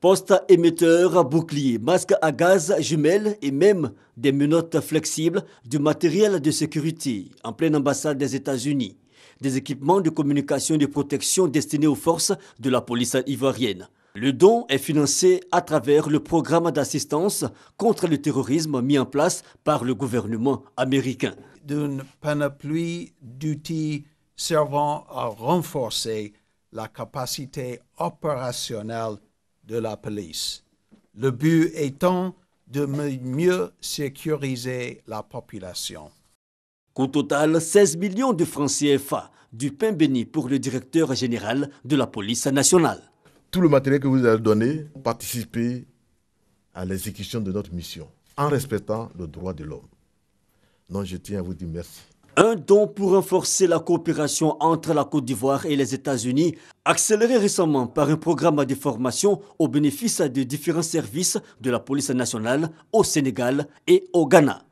Poste émetteur, bouclier, masques à gaz, jumelles et même des menottes flexibles, du matériel de sécurité en pleine ambassade des États-Unis, des équipements de communication et de protection destinés aux forces de la police ivoirienne. Le don est financé à travers le programme d'assistance contre le terrorisme mis en place par le gouvernement américain. D'une panoplie d'outils servant à renforcer la capacité opérationnelle de la police, le but étant de mieux sécuriser la population. Qu'au total, 16 millions de francs CFA, du pain béni pour le directeur général de la police nationale. Tout le matériel que vous avez donné participer à l'exécution de notre mission en respectant le droit de l'homme. Non, je tiens à vous dire merci. Un don pour renforcer la coopération entre la Côte d'Ivoire et les États-Unis, accéléré récemment par un programme de formation au bénéfice des différents services de la police nationale au Sénégal et au Ghana.